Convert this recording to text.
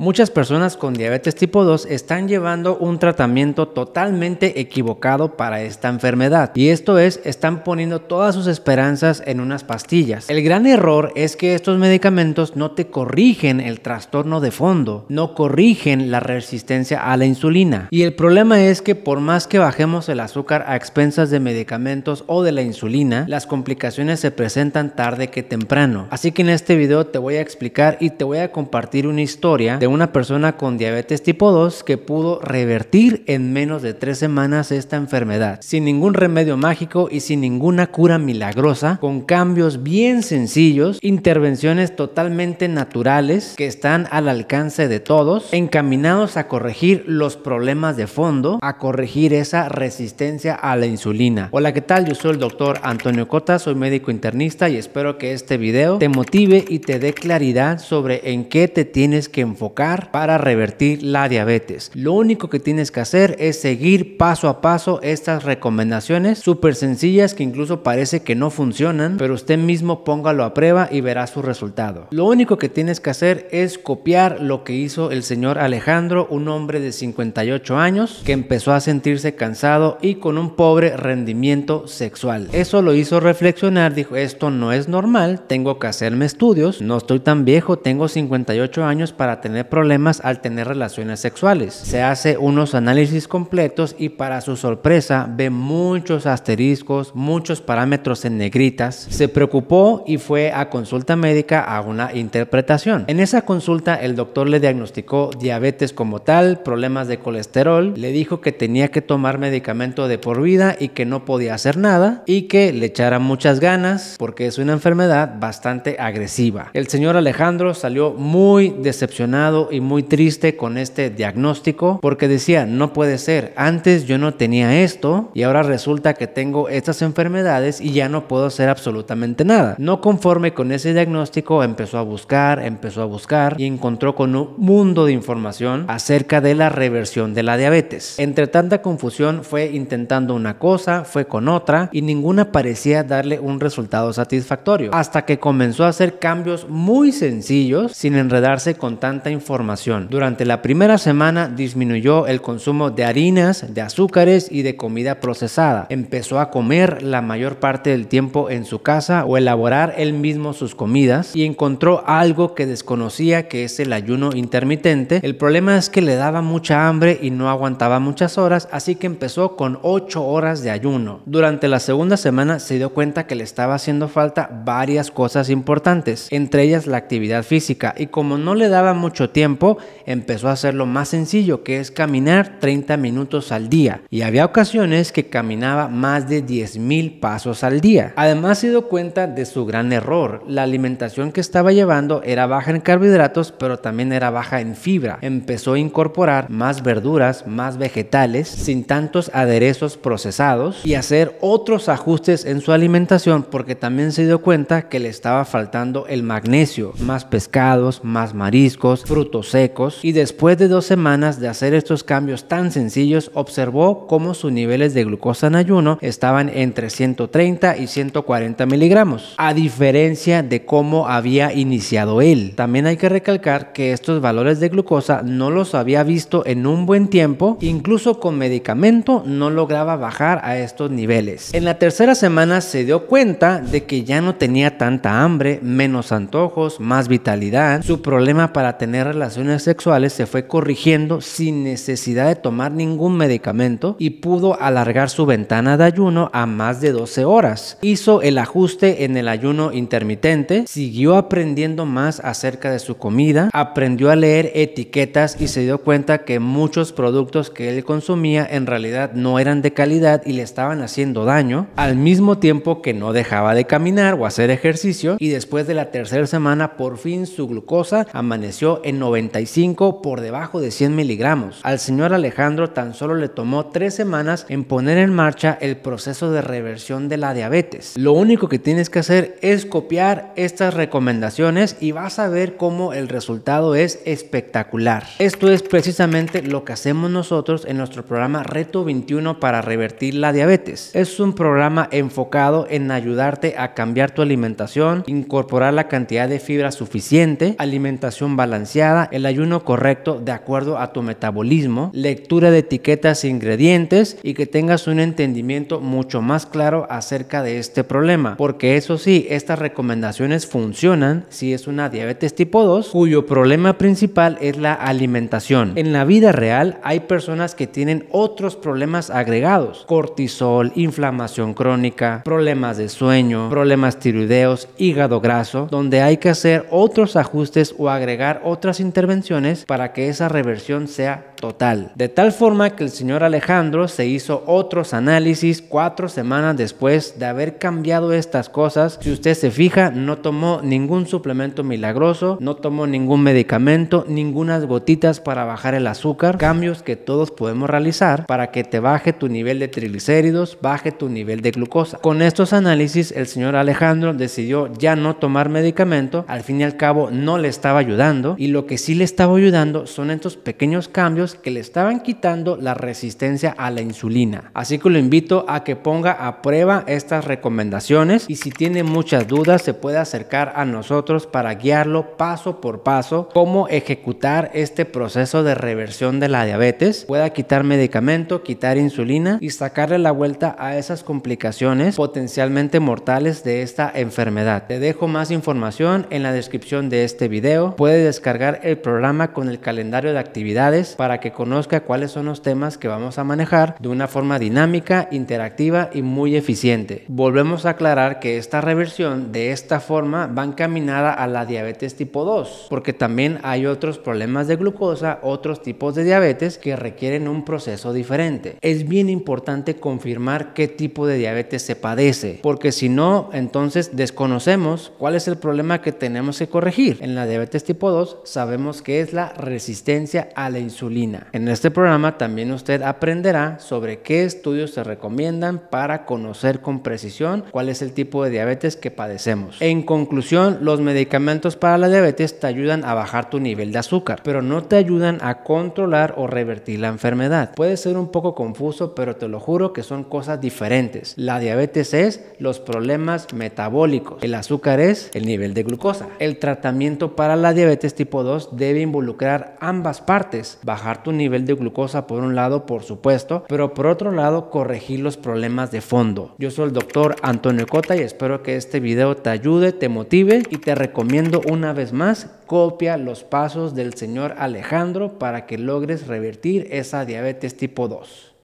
Muchas personas con diabetes tipo 2 están llevando un tratamiento totalmente equivocado para esta enfermedad y esto es, están poniendo todas sus esperanzas en unas pastillas. El gran error es que estos medicamentos no te corrigen el trastorno de fondo, no corrigen la resistencia a la insulina y el problema es que por más que bajemos el azúcar a expensas de medicamentos o de la insulina, las complicaciones se presentan tarde que temprano. Así que en este video te voy a explicar y te voy a compartir una historia de una persona con diabetes tipo 2 que pudo revertir en menos de tres semanas esta enfermedad, sin ningún remedio mágico y sin ninguna cura milagrosa, con cambios bien sencillos, intervenciones totalmente naturales que están al alcance de todos, encaminados a corregir los problemas de fondo, a corregir esa resistencia a la insulina. Hola, ¿qué tal? Yo soy el doctor Antonio Cota, soy médico internista y espero que este video te motive y te dé claridad sobre en qué te tienes que enfocar para revertir la diabetes. Lo único que tienes que hacer es seguir paso a paso estas recomendaciones súper sencillas que incluso parece que no funcionan, pero usted mismo póngalo a prueba y verá su resultado. Lo único que tienes que hacer es copiar lo que hizo el señor Alejandro, un hombre de 58 años que empezó a sentirse cansado y con un pobre rendimiento sexual. Eso lo hizo reflexionar, dijo, esto no es normal, tengo que hacerme estudios, no estoy tan viejo, tengo 58 años para tener problemas al tener relaciones sexuales. Se hace unos análisis completos y para su sorpresa ve muchos asteriscos, muchos parámetros en negritas. Se preocupó y fue a consulta médica a una interpretación. En esa consulta el doctor le diagnosticó diabetes como tal, problemas de colesterol, le dijo que tenía que tomar medicamento de por vida y que no podía hacer nada y que le echara muchas ganas porque es una enfermedad bastante agresiva. El señor Alejandro salió muy decepcionado y muy triste con este diagnóstico porque decía, no puede ser, antes yo no tenía esto y ahora resulta que tengo estas enfermedades y ya no puedo hacer absolutamente nada. No conforme con ese diagnóstico, empezó a buscar, empezó a buscar y encontró con un mundo de información acerca de la reversión de la diabetes. Entre tanta confusión fue intentando una cosa, fue con otra y ninguna parecía darle un resultado satisfactorio hasta que comenzó a hacer cambios muy sencillos sin enredarse con tanta información formación. Durante la primera semana disminuyó el consumo de harinas, de azúcares y de comida procesada. Empezó a comer la mayor parte del tiempo en su casa o elaborar él mismo sus comidas y encontró algo que desconocía que es el ayuno intermitente. El problema es que le daba mucha hambre y no aguantaba muchas horas, así que empezó con 8 horas de ayuno. Durante la segunda semana se dio cuenta que le estaba haciendo falta varias cosas importantes, entre ellas la actividad física y como no le daba mucho tiempo, empezó a lo más sencillo, que es caminar 30 minutos al día. Y había ocasiones que caminaba más de mil pasos al día. Además se dio cuenta de su gran error. La alimentación que estaba llevando era baja en carbohidratos, pero también era baja en fibra. Empezó a incorporar más verduras, más vegetales, sin tantos aderezos procesados y hacer otros ajustes en su alimentación porque también se dio cuenta que le estaba faltando el magnesio, más pescados, más mariscos, frutos secos y después de dos semanas de hacer estos cambios tan sencillos observó cómo sus niveles de glucosa en ayuno estaban entre 130 y 140 miligramos, a diferencia de cómo había iniciado él. También hay que recalcar que estos valores de glucosa no los había visto en un buen tiempo, incluso con medicamento no lograba bajar a estos niveles. En la tercera semana se dio cuenta de que ya no tenía tanta hambre, menos antojos, más vitalidad, su problema para tener relaciones sexuales se fue corrigiendo sin necesidad de tomar ningún medicamento y pudo alargar su ventana de ayuno a más de 12 horas. Hizo el ajuste en el ayuno intermitente, siguió aprendiendo más acerca de su comida, aprendió a leer etiquetas y se dio cuenta que muchos productos que él consumía en realidad no eran de calidad y le estaban haciendo daño, al mismo tiempo que no dejaba de caminar o hacer ejercicio y después de la tercera semana por fin su glucosa amaneció en 95 por debajo de 100 miligramos. Al señor Alejandro tan solo le tomó tres semanas en poner en marcha el proceso de reversión de la diabetes. Lo único que tienes que hacer es copiar estas recomendaciones y vas a ver cómo el resultado es espectacular. Esto es precisamente lo que hacemos nosotros en nuestro programa Reto 21 para revertir la diabetes. Es un programa enfocado en ayudarte a cambiar tu alimentación, incorporar la cantidad de fibra suficiente, alimentación balanceada, el ayuno correcto de acuerdo a tu metabolismo, lectura de etiquetas e ingredientes y que tengas un entendimiento mucho más claro acerca de este problema. Porque eso sí, estas recomendaciones funcionan si es una diabetes tipo 2 cuyo problema principal es la alimentación. En la vida real hay personas que tienen otros problemas agregados, cortisol, inflamación crónica, problemas de sueño, problemas tiroideos, hígado graso, donde hay que hacer otros ajustes o agregar otras intervenciones para que esa reversión sea total. De tal forma que el señor Alejandro se hizo otros análisis cuatro semanas después de haber cambiado estas cosas. Si usted se fija, no tomó ningún suplemento milagroso, no tomó ningún medicamento, ninguna gotitas para bajar el azúcar. Cambios que todos podemos realizar para que te baje tu nivel de triglicéridos, baje tu nivel de glucosa. Con estos análisis, el señor Alejandro decidió ya no tomar medicamento. Al fin y al cabo, no le estaba ayudando y lo que sí le estaba ayudando son estos pequeños cambios que le estaban quitando la resistencia a la insulina. Así que lo invito a que ponga a prueba estas recomendaciones y si tiene muchas dudas se puede acercar a nosotros para guiarlo paso por paso cómo ejecutar este proceso de reversión de la diabetes, pueda quitar medicamento, quitar insulina y sacarle la vuelta a esas complicaciones potencialmente mortales de esta enfermedad. Te dejo más información en la descripción de este video. Puede descargar el programa con el calendario de actividades para que conozca cuáles son los temas que vamos a manejar de una forma dinámica, interactiva y muy eficiente. Volvemos a aclarar que esta reversión de esta forma va encaminada a la diabetes tipo 2, porque también hay otros problemas de glucosa, otros tipos de diabetes que requieren un proceso diferente. Es bien importante confirmar qué tipo de diabetes se padece, porque si no, entonces desconocemos cuál es el problema que tenemos que corregir. En la diabetes tipo 2, sabemos que es la resistencia a la insulina. En este programa también usted aprenderá sobre qué estudios se recomiendan para conocer con precisión cuál es el tipo de diabetes que padecemos. En conclusión, los medicamentos para la diabetes te ayudan a bajar tu nivel de azúcar, pero no te ayudan a controlar o revertir la enfermedad. Puede ser un poco confuso, pero te lo juro que son cosas diferentes. La diabetes es los problemas metabólicos, el azúcar es el nivel de glucosa. El tratamiento para la diabetes tipo 2 debe involucrar ambas partes, bajar tu nivel de glucosa por un lado, por supuesto, pero por otro lado, corregir los problemas de fondo. Yo soy el doctor Antonio Cota y espero que este video te ayude, te motive y te recomiendo una vez más, copia los pasos del señor Alejandro para que logres revertir esa diabetes tipo 2.